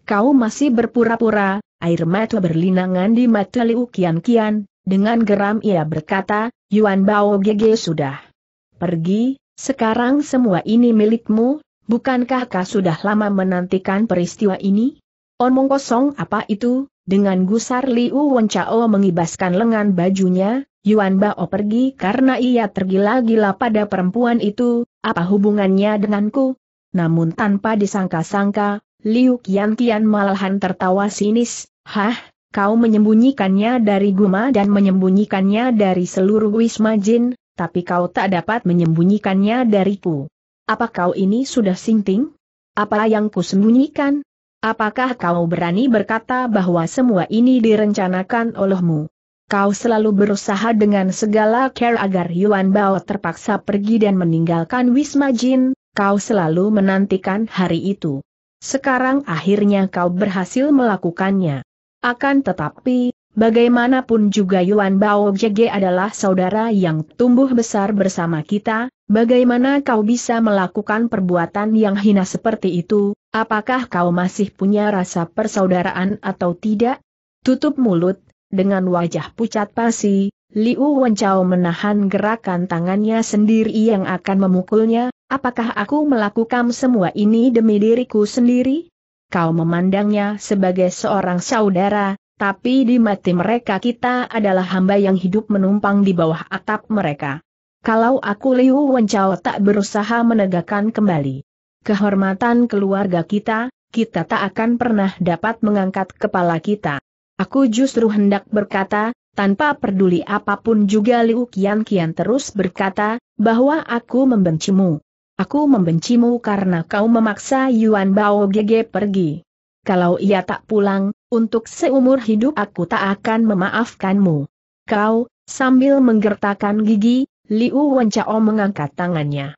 Kau masih berpura-pura, air mata berlinangan di mata Liu Kian Kian, dengan geram ia berkata, Yuan Bao Gege sudah pergi, sekarang semua ini milikmu, bukankah kau sudah lama menantikan peristiwa ini? Omong kosong apa itu? Dengan gusar Liu Wenchao mengibaskan lengan bajunya, Yuan Bao pergi karena ia tergila-gila pada perempuan itu, apa hubungannya denganku? Namun tanpa disangka-sangka, Liu Qian Qian malahan tertawa sinis, Hah, kau menyembunyikannya dari Guma dan menyembunyikannya dari seluruh Wisma Jin, tapi kau tak dapat menyembunyikannya dariku. Apa kau ini sudah sinting? Apa yang kusembunyikan? Apakah kau berani berkata bahwa semua ini direncanakan olehmu? Kau selalu berusaha dengan segala care agar Yuan Bao terpaksa pergi dan meninggalkan Wisma Jin, Kau selalu menantikan hari itu. Sekarang akhirnya kau berhasil melakukannya. Akan tetapi, bagaimanapun juga Yuan Bao Jege adalah saudara yang tumbuh besar bersama kita, bagaimana kau bisa melakukan perbuatan yang hina seperti itu, apakah kau masih punya rasa persaudaraan atau tidak? Tutup mulut, dengan wajah pucat pasi, Liu Wenchao menahan gerakan tangannya sendiri yang akan memukulnya, Apakah aku melakukan semua ini demi diriku sendiri? Kau memandangnya sebagai seorang saudara, tapi di mati mereka kita adalah hamba yang hidup menumpang di bawah atap mereka. Kalau aku Liu Wenchao tak berusaha menegakkan kembali kehormatan keluarga kita, kita tak akan pernah dapat mengangkat kepala kita. Aku justru hendak berkata, tanpa peduli apapun juga Liu Qian Qian terus berkata, bahwa aku membencimu. Aku membencimu karena kau memaksa Yuan Bao Gege pergi. Kalau ia tak pulang, untuk seumur hidup aku tak akan memaafkanmu. Kau, sambil menggertakkan gigi, Liu Wenchao mengangkat tangannya.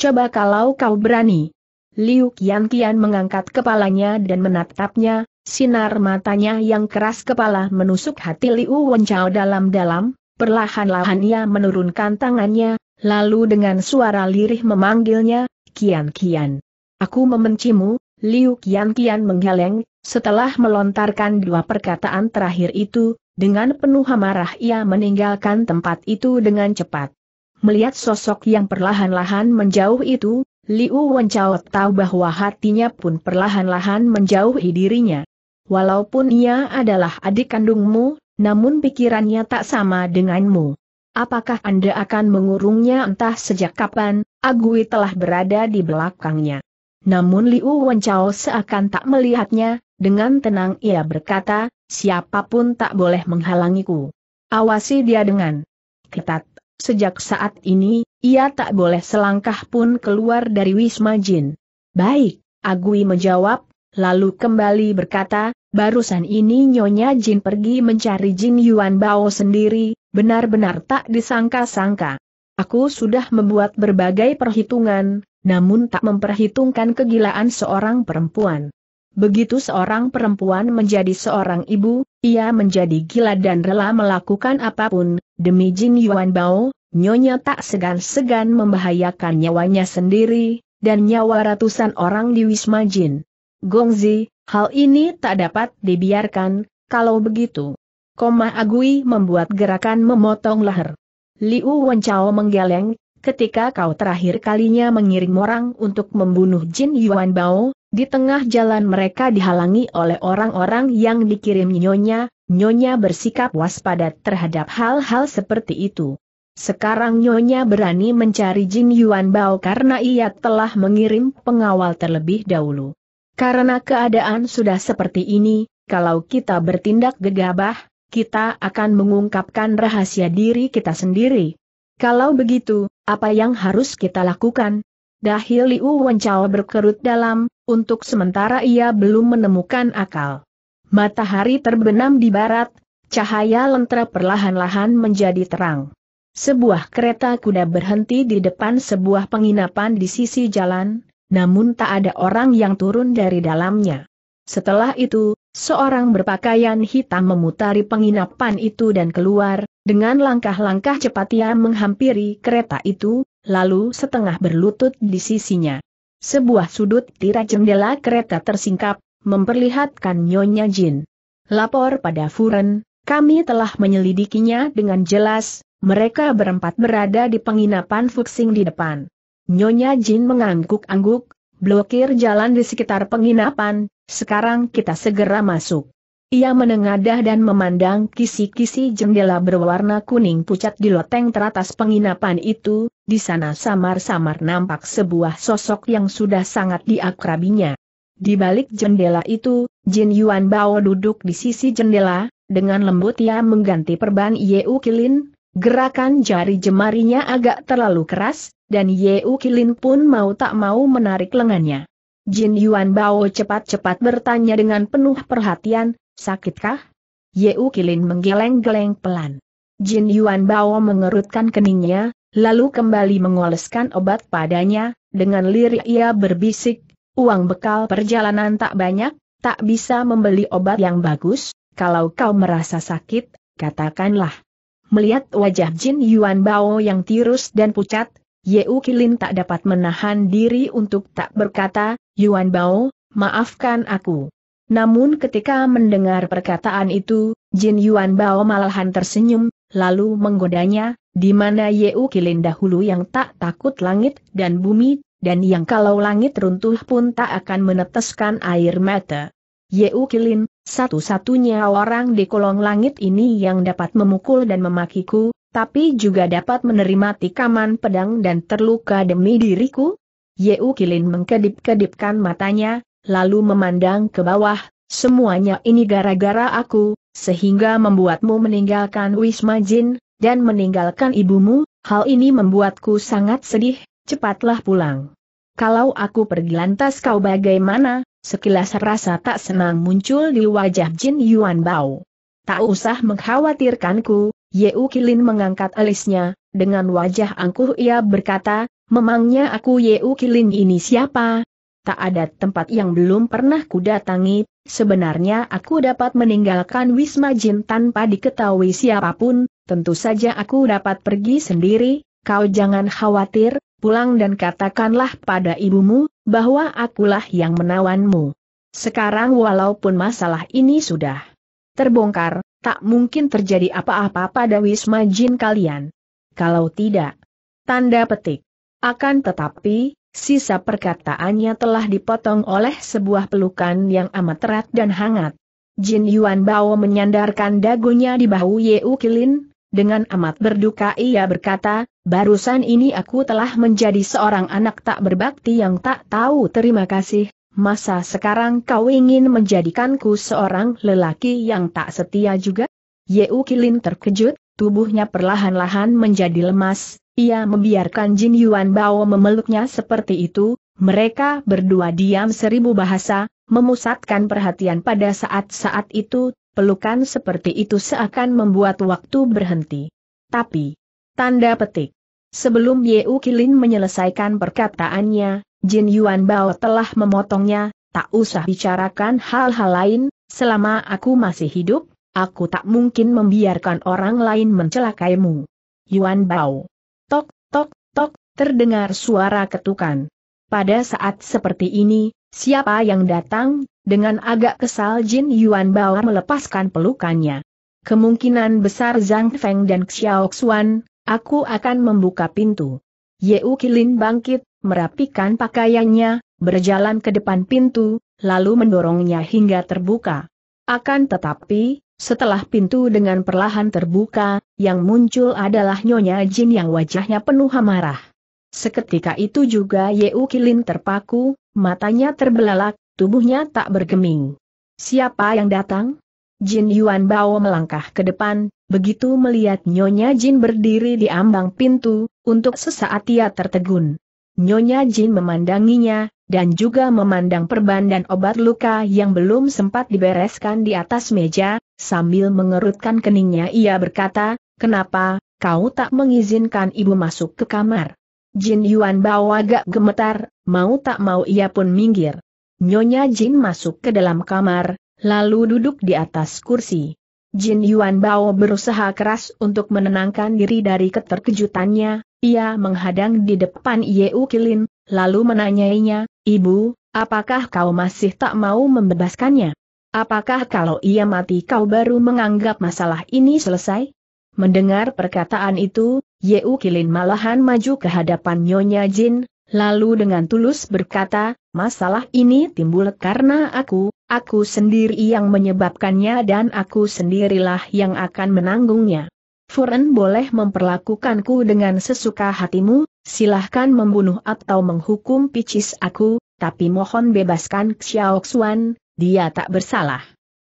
Coba kalau kau berani. Liu Qian Qian mengangkat kepalanya dan menatapnya, sinar matanya yang keras kepala menusuk hati Liu Wenchao dalam-dalam, perlahan-lahan ia menurunkan tangannya, Lalu dengan suara lirih memanggilnya, Kian Kian. Aku membencimu, Liu Kian Kian menggeleng, setelah melontarkan dua perkataan terakhir itu, dengan penuh amarah ia meninggalkan tempat itu dengan cepat. Melihat sosok yang perlahan-lahan menjauh itu, Liu Wencao tahu bahwa hatinya pun perlahan-lahan menjauhi dirinya. Walaupun ia adalah adik kandungmu, namun pikirannya tak sama denganmu apakah Anda akan mengurungnya entah sejak kapan, Agui telah berada di belakangnya. Namun Liu Wenchao seakan tak melihatnya, dengan tenang ia berkata, siapapun tak boleh menghalangiku. Awasi dia dengan ketat. Sejak saat ini, ia tak boleh selangkah pun keluar dari Wisma Jin. Baik, Agui menjawab, lalu kembali berkata, barusan ini Nyonya Jin pergi mencari Jin Yuan Bao sendiri, benar-benar tak disangka-sangka. Aku sudah membuat berbagai perhitungan, namun tak memperhitungkan kegilaan seorang perempuan. Begitu seorang perempuan menjadi seorang ibu, ia menjadi gila dan rela melakukan apapun, demi Jin Yuan Bao, Nyonya tak segan-segan membahayakan nyawanya sendiri, dan nyawa ratusan orang di Wisma Jin. Gongzi, hal ini tak dapat dibiarkan, kalau begitu, Koma Agui membuat gerakan memotong leher. Liu Wenchao menggeleng, ketika kau terakhir kalinya mengirim orang untuk membunuh Jin Yuan Bao, di tengah jalan mereka dihalangi oleh orang-orang yang dikirim nyonya, nyonya bersikap waspada terhadap hal-hal seperti itu. Sekarang Nyonya berani mencari Jin Yuan Bao karena ia telah mengirim pengawal terlebih dahulu. Karena keadaan sudah seperti ini, kalau kita bertindak gegabah, kita akan mengungkapkan rahasia diri kita sendiri. Kalau begitu, apa yang harus kita lakukan? Dahil Liu Wencao berkerut dalam, untuk sementara ia belum menemukan akal. Matahari terbenam di barat, cahaya lentera perlahan-lahan menjadi terang. Sebuah kereta kuda berhenti di depan sebuah penginapan di sisi jalan, namun tak ada orang yang turun dari dalamnya. Setelah itu, Seorang berpakaian hitam memutari penginapan itu dan keluar, dengan langkah-langkah cepat ia menghampiri kereta itu, lalu setengah berlutut di sisinya. Sebuah sudut tirai jendela kereta tersingkap, memperlihatkan Nyonya Jin. Lapor pada Furen, kami telah menyelidikinya dengan jelas, mereka berempat berada di penginapan Fuxing di depan. Nyonya Jin mengangguk-angguk, blokir jalan di sekitar penginapan, sekarang kita segera masuk. Ia menengadah dan memandang kisi-kisi jendela berwarna kuning pucat di loteng teratas penginapan itu, di sana samar-samar nampak sebuah sosok yang sudah sangat diakrabinya. Di balik jendela itu, Jin Yuan Bao duduk di sisi jendela, dengan lembut ia mengganti perban Yeu Kilin, gerakan jari jemarinya agak terlalu keras, dan Yeu Kilin pun mau tak mau menarik lengannya. Jin Yuan Bao cepat-cepat bertanya dengan penuh perhatian, sakitkah? Yeu Kilin menggeleng-geleng pelan. Jin Yuan Bao mengerutkan keningnya, lalu kembali mengoleskan obat padanya, dengan lirik ia berbisik, uang bekal perjalanan tak banyak, tak bisa membeli obat yang bagus, kalau kau merasa sakit, katakanlah. Melihat wajah Jin Yuan Bao yang tirus dan pucat, Yeu Kilin tak dapat menahan diri untuk tak berkata, Yuan Bao, maafkan aku. Namun ketika mendengar perkataan itu, Jin Yuan Bao malahan tersenyum, lalu menggodanya, di mana Yeu Kilin dahulu yang tak takut langit dan bumi, dan yang kalau langit runtuh pun tak akan meneteskan air mata. Yeu Kilin, satu-satunya orang di kolong langit ini yang dapat memukul dan memakiku, tapi juga dapat menerima tikaman pedang dan terluka demi diriku? Yeu Kilin mengkedip-kedipkan matanya, lalu memandang ke bawah, semuanya ini gara-gara aku, sehingga membuatmu meninggalkan Wisma Jin, dan meninggalkan ibumu, hal ini membuatku sangat sedih, cepatlah pulang. Kalau aku pergi lantas kau bagaimana, sekilas rasa tak senang muncul di wajah Jin Yuan Bao. Tak usah mengkhawatirkanku, Yeu Kilin mengangkat alisnya, dengan wajah angkuh ia berkata, memangnya aku Yeu Kilin ini siapa? Tak ada tempat yang belum pernah kudatangi, sebenarnya aku dapat meninggalkan Wisma Jin tanpa diketahui siapapun, tentu saja aku dapat pergi sendiri, kau jangan khawatir, pulang dan katakanlah pada ibumu, bahwa akulah yang menawanmu. Sekarang walaupun masalah ini sudah terbongkar, tak mungkin terjadi apa-apa pada Wisma Jin kalian. Kalau tidak, tanda petik. Akan tetapi, sisa perkataannya telah dipotong oleh sebuah pelukan yang amat erat dan hangat. Jin Yuan Bao menyandarkan dagunya di bahu Ye Kilin, dengan amat berduka ia berkata, barusan ini aku telah menjadi seorang anak tak berbakti yang tak tahu terima kasih, masa sekarang kau ingin menjadikanku seorang lelaki yang tak setia juga? Yeu Kilin terkejut, tubuhnya perlahan-lahan menjadi lemas, ia membiarkan Jin Yuan Bao memeluknya seperti itu, mereka berdua diam seribu bahasa, memusatkan perhatian pada saat-saat itu, pelukan seperti itu seakan membuat waktu berhenti. Tapi, tanda petik. Sebelum Yeu Kilin menyelesaikan perkataannya, Jin Yuan Bao telah memotongnya, tak usah bicarakan hal-hal lain, selama aku masih hidup, aku tak mungkin membiarkan orang lain mencelakaimu. Yuan Bao. Tok, tok, tok, terdengar suara ketukan. Pada saat seperti ini, siapa yang datang, dengan agak kesal Jin Yuan Bao melepaskan pelukannya. Kemungkinan besar Zhang Feng dan Xiao Xuan, aku akan membuka pintu. Yeu Kilin bangkit, merapikan pakaiannya, berjalan ke depan pintu, lalu mendorongnya hingga terbuka. Akan tetapi, setelah pintu dengan perlahan terbuka, yang muncul adalah Nyonya Jin yang wajahnya penuh amarah. Seketika itu juga Yeu Kilin terpaku, matanya terbelalak, tubuhnya tak bergeming. Siapa yang datang? Jin Yuan Bao melangkah ke depan, begitu melihat Nyonya Jin berdiri di ambang pintu, untuk sesaat ia tertegun. Nyonya Jin memandanginya, dan juga memandang perban dan obat luka yang belum sempat dibereskan di atas meja, sambil mengerutkan keningnya ia berkata, kenapa, kau tak mengizinkan ibu masuk ke kamar? Jin Yuan Bao agak gemetar, mau tak mau ia pun minggir. Nyonya Jin masuk ke dalam kamar, lalu duduk di atas kursi. Jin Yuan Bao berusaha keras untuk menenangkan diri dari keterkejutannya, ia menghadang di depan U Kilin, lalu menanyainya, Ibu, apakah kau masih tak mau membebaskannya? Apakah kalau ia mati kau baru menganggap masalah ini selesai? Mendengar perkataan itu, U Kilin malahan maju ke hadapan Nyonya Jin, lalu dengan tulus berkata, masalah ini timbul karena aku, Aku sendiri yang menyebabkannya dan aku sendirilah yang akan menanggungnya. Furen boleh memperlakukanku dengan sesuka hatimu, silahkan membunuh atau menghukum picis aku, tapi mohon bebaskan Xiao Xuan, dia tak bersalah.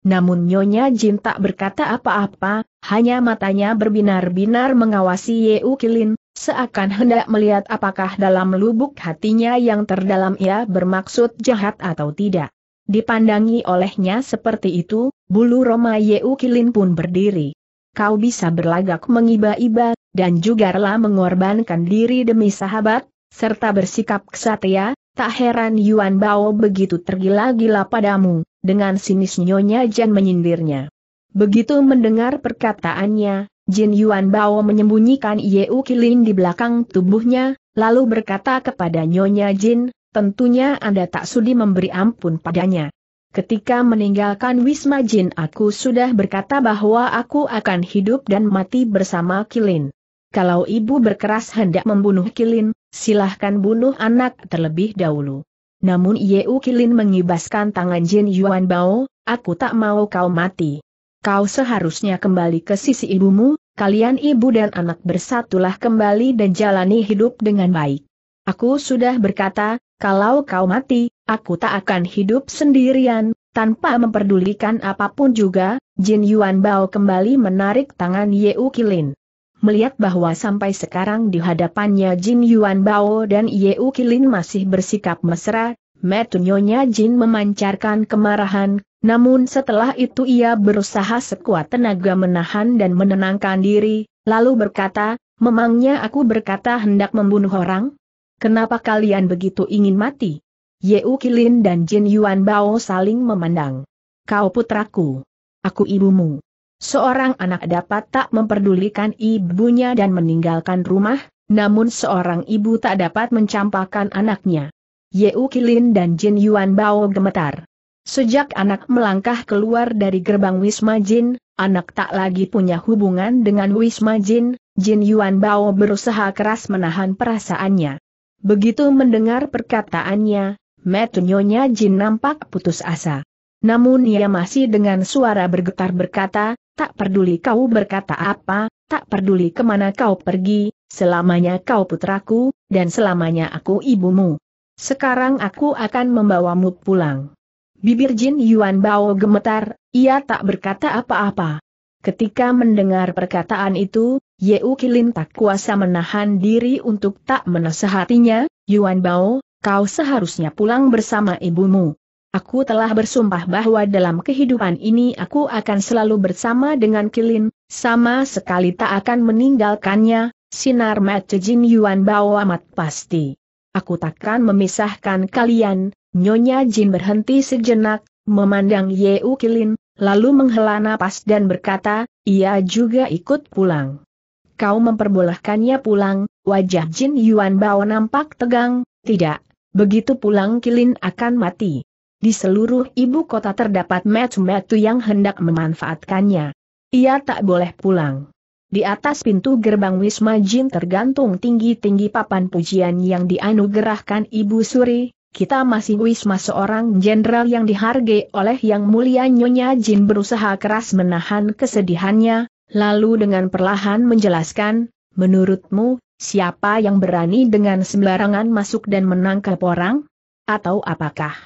Namun Nyonya Jin tak berkata apa-apa, hanya matanya berbinar-binar mengawasi Yeu Kilin, seakan hendak melihat apakah dalam lubuk hatinya yang terdalam ia bermaksud jahat atau tidak. Dipandangi olehnya seperti itu, bulu Roma Yeu Kilin pun berdiri. Kau bisa berlagak mengiba-iba, dan juga rela mengorbankan diri demi sahabat, serta bersikap kesatria, tak heran Yuan Bao begitu tergila-gila padamu, dengan sinis Nyonya Jan menyindirnya. Begitu mendengar perkataannya, Jin Yuan Bao menyembunyikan Yeu Kilin di belakang tubuhnya, lalu berkata kepada Nyonya Jin, tentunya Anda tak sudi memberi ampun padanya. Ketika meninggalkan Wisma Jin aku sudah berkata bahwa aku akan hidup dan mati bersama Kilin. Kalau ibu berkeras hendak membunuh Kilin, silahkan bunuh anak terlebih dahulu. Namun Yeu Kilin mengibaskan tangan Jin Yuan Bao, aku tak mau kau mati. Kau seharusnya kembali ke sisi ibumu, kalian ibu dan anak bersatulah kembali dan jalani hidup dengan baik. Aku sudah berkata, kalau kau mati, aku tak akan hidup sendirian, tanpa memperdulikan apapun juga, Jin Yuan Bao kembali menarik tangan U Kilin. Melihat bahwa sampai sekarang di hadapannya Jin Yuan Bao dan U Kilin masih bersikap mesra, metunyonya Jin memancarkan kemarahan, namun setelah itu ia berusaha sekuat tenaga menahan dan menenangkan diri, lalu berkata, memangnya aku berkata hendak membunuh orang? Kenapa kalian begitu ingin mati? Ye Ukilin dan Jin Yuan Bao saling memandang. Kau putraku. Aku ibumu. Seorang anak dapat tak memperdulikan ibunya dan meninggalkan rumah, namun seorang ibu tak dapat mencampakkan anaknya. Ye Ukilin dan Jin Yuan Bao gemetar. Sejak anak melangkah keluar dari gerbang Wisma Jin, anak tak lagi punya hubungan dengan Wisma Jin, Jin Yuan Bao berusaha keras menahan perasaannya. Begitu mendengar perkataannya, metunyonya Jin nampak putus asa. Namun ia masih dengan suara bergetar berkata, tak peduli kau berkata apa, tak peduli kemana kau pergi, selamanya kau putraku, dan selamanya aku ibumu. Sekarang aku akan membawamu pulang. Bibir Jin Yuan Bao gemetar, ia tak berkata apa-apa. Ketika mendengar perkataan itu, Yeu Kilin tak kuasa menahan diri untuk tak menasehatinya, Yuan Bao, kau seharusnya pulang bersama ibumu. Aku telah bersumpah bahwa dalam kehidupan ini aku akan selalu bersama dengan Kilin, sama sekali tak akan meninggalkannya, sinar Jin Yuan Bao amat pasti. Aku takkan memisahkan kalian, Nyonya Jin berhenti sejenak, memandang Yeu Kilin, lalu menghela napas dan berkata, ia juga ikut pulang. Kau memperbolehkannya pulang, wajah Jin Yuan Bao nampak tegang, tidak, begitu pulang Kilin akan mati. Di seluruh ibu kota terdapat metu-metu yang hendak memanfaatkannya. Ia tak boleh pulang. Di atas pintu gerbang Wisma Jin tergantung tinggi-tinggi papan pujian yang dianugerahkan Ibu Suri, kita masih wisma seorang jenderal yang dihargai oleh yang mulia Nyonya Jin berusaha keras menahan kesedihannya, lalu dengan perlahan menjelaskan, menurutmu, siapa yang berani dengan sembarangan masuk dan menangkap orang? Atau apakah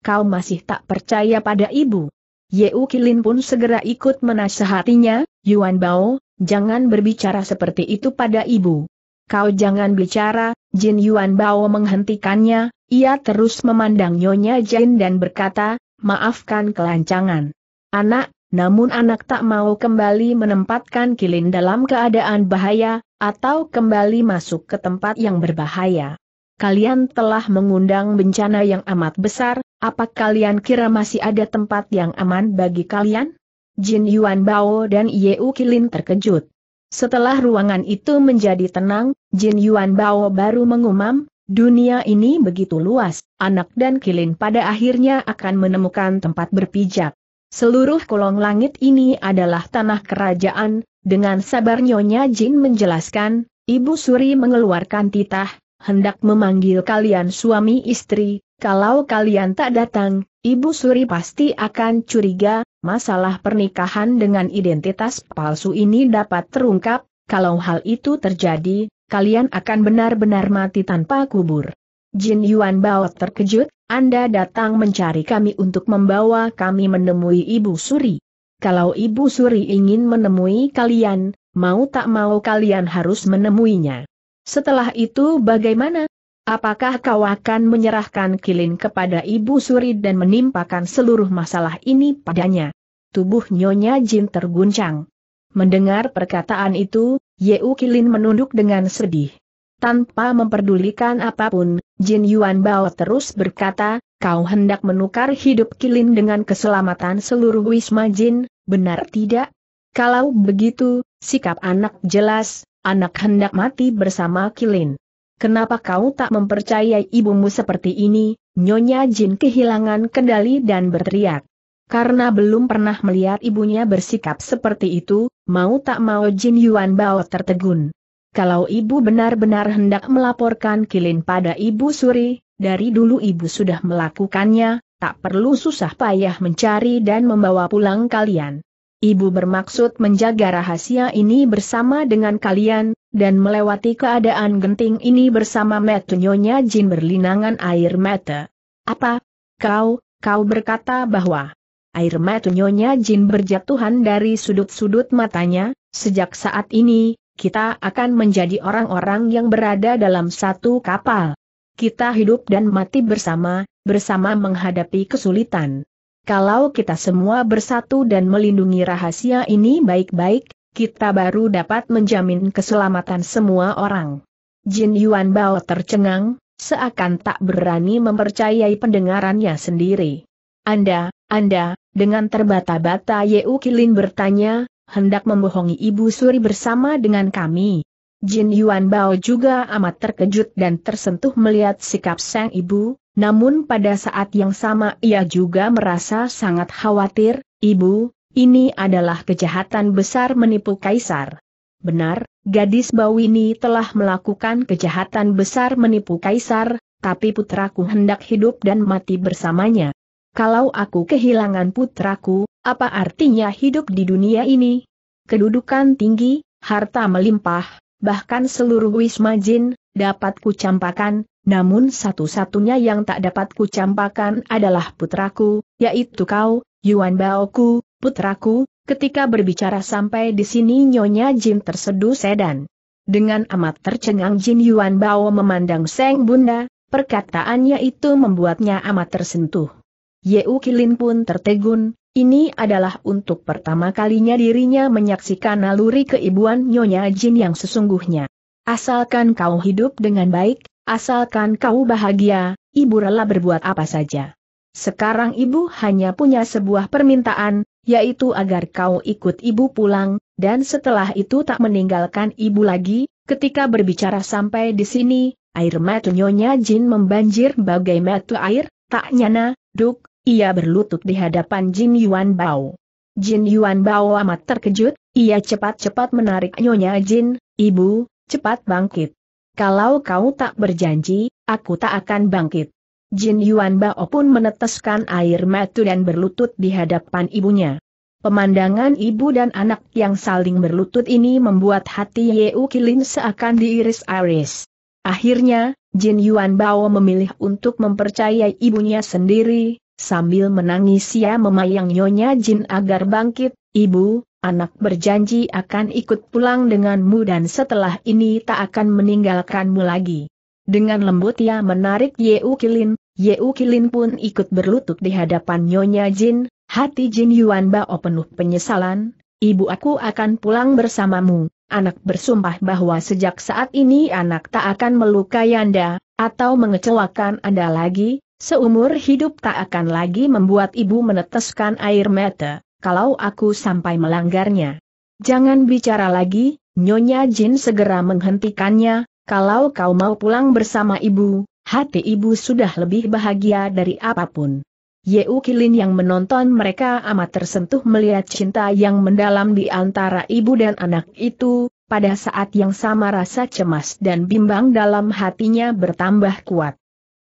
kau masih tak percaya pada ibu? Yeu Kilin pun segera ikut menasehatinya, Yuan Bao, jangan berbicara seperti itu pada ibu. Kau jangan bicara, Jin Yuan Bao menghentikannya, ia terus memandang Nyonya Jin dan berkata, maafkan kelancangan. Anak, namun anak tak mau kembali menempatkan kilin dalam keadaan bahaya, atau kembali masuk ke tempat yang berbahaya. Kalian telah mengundang bencana yang amat besar, apa kalian kira masih ada tempat yang aman bagi kalian? Jin Yuan Bao dan Yeu Kilin terkejut. Setelah ruangan itu menjadi tenang, Jin Yuan Bao baru mengumam, dunia ini begitu luas, anak dan kilin pada akhirnya akan menemukan tempat berpijak. Seluruh kolong langit ini adalah tanah kerajaan, dengan sabar Nyonya Jin menjelaskan, Ibu Suri mengeluarkan titah, hendak memanggil kalian suami istri, kalau kalian tak datang, Ibu Suri pasti akan curiga, masalah pernikahan dengan identitas palsu ini dapat terungkap, kalau hal itu terjadi, kalian akan benar-benar mati tanpa kubur. Jin Yuan Bao terkejut, Anda datang mencari kami untuk membawa kami menemui Ibu Suri. Kalau Ibu Suri ingin menemui kalian, mau tak mau kalian harus menemuinya. Setelah itu bagaimana? Apakah kau akan menyerahkan Kilin kepada Ibu Suri dan menimpakan seluruh masalah ini padanya? Tubuh Nyonya Jin terguncang. Mendengar perkataan itu, Yeu Kilin menunduk dengan sedih. Tanpa memperdulikan apapun, Jin Yuan Bao terus berkata, kau hendak menukar hidup Kilin dengan keselamatan seluruh Wisma Jin, benar tidak? Kalau begitu, sikap anak jelas, anak hendak mati bersama Kilin. Kenapa kau tak mempercayai ibumu seperti ini? Nyonya Jin kehilangan kendali dan berteriak. Karena belum pernah melihat ibunya bersikap seperti itu, mau tak mau Jin Yuan Bao tertegun. Kalau ibu benar-benar hendak melaporkan Kilin pada ibu Suri, dari dulu ibu sudah melakukannya, tak perlu susah payah mencari dan membawa pulang kalian. Ibu bermaksud menjaga rahasia ini bersama dengan kalian, dan melewati keadaan genting ini bersama metunyonya Jin berlinangan air mata. Apa? Kau, kau berkata bahwa air metunyonya Jin berjatuhan dari sudut-sudut matanya, sejak saat ini, kita akan menjadi orang-orang yang berada dalam satu kapal. Kita hidup dan mati bersama, bersama menghadapi kesulitan kalau kita semua bersatu dan melindungi rahasia ini baik-baik, kita baru dapat menjamin keselamatan semua orang. Jin Yuan Bao tercengang, seakan tak berani mempercayai pendengarannya sendiri. Anda, Anda, dengan terbata-bata Yeu Kilin bertanya, hendak membohongi Ibu Suri bersama dengan kami, Jin Yuan Bao juga amat terkejut dan tersentuh melihat sikap sang ibu, namun pada saat yang sama ia juga merasa sangat khawatir, ibu, ini adalah kejahatan besar menipu Kaisar. Benar, gadis ini telah melakukan kejahatan besar menipu Kaisar, tapi putraku hendak hidup dan mati bersamanya. Kalau aku kehilangan putraku, apa artinya hidup di dunia ini? Kedudukan tinggi, harta melimpah, bahkan seluruh Wisma Jin, dapat kucampakan, namun satu-satunya yang tak dapat kucampakan adalah putraku, yaitu kau, Yuan Baoku, putraku, ketika berbicara sampai di sini Nyonya Jin terseduh sedan. Dengan amat tercengang Jin Yuan Bao memandang Seng Bunda, perkataannya itu membuatnya amat tersentuh. Yeu Kilin pun tertegun, ini adalah untuk pertama kalinya dirinya menyaksikan naluri keibuan Nyonya Jin yang sesungguhnya. Asalkan kau hidup dengan baik, asalkan kau bahagia, ibu rela berbuat apa saja. Sekarang ibu hanya punya sebuah permintaan, yaitu agar kau ikut ibu pulang, dan setelah itu tak meninggalkan ibu lagi, ketika berbicara sampai di sini, air mata Nyonya Jin membanjir bagai mata air, tak nyana, duk, ia berlutut di hadapan Jin Yuan Bao. Jin Yuan Bao amat terkejut, ia cepat-cepat menarik nyonya Jin, ibu, cepat bangkit. Kalau kau tak berjanji, aku tak akan bangkit. Jin Yuan Bao pun meneteskan air mata dan berlutut di hadapan ibunya. Pemandangan ibu dan anak yang saling berlutut ini membuat hati Yeu Kilin seakan diiris-iris. Akhirnya, Jin Yuan Bao memilih untuk mempercayai ibunya sendiri, Sambil menangis ia memayang Nyonya Jin agar bangkit, Ibu, anak berjanji akan ikut pulang denganmu dan setelah ini tak akan meninggalkanmu lagi. Dengan lembut ia menarik Yeu Kilin, Yeu Kilin pun ikut berlutut di hadapan Nyonya Jin, hati Jin Yuan Bao penuh penyesalan, Ibu aku akan pulang bersamamu, anak bersumpah bahwa sejak saat ini anak tak akan melukai Anda, atau mengecewakan Anda lagi, Seumur hidup tak akan lagi membuat ibu meneteskan air mata, kalau aku sampai melanggarnya. Jangan bicara lagi, Nyonya Jin segera menghentikannya, kalau kau mau pulang bersama ibu, hati ibu sudah lebih bahagia dari apapun. Yeu Kilin yang menonton mereka amat tersentuh melihat cinta yang mendalam di antara ibu dan anak itu, pada saat yang sama rasa cemas dan bimbang dalam hatinya bertambah kuat.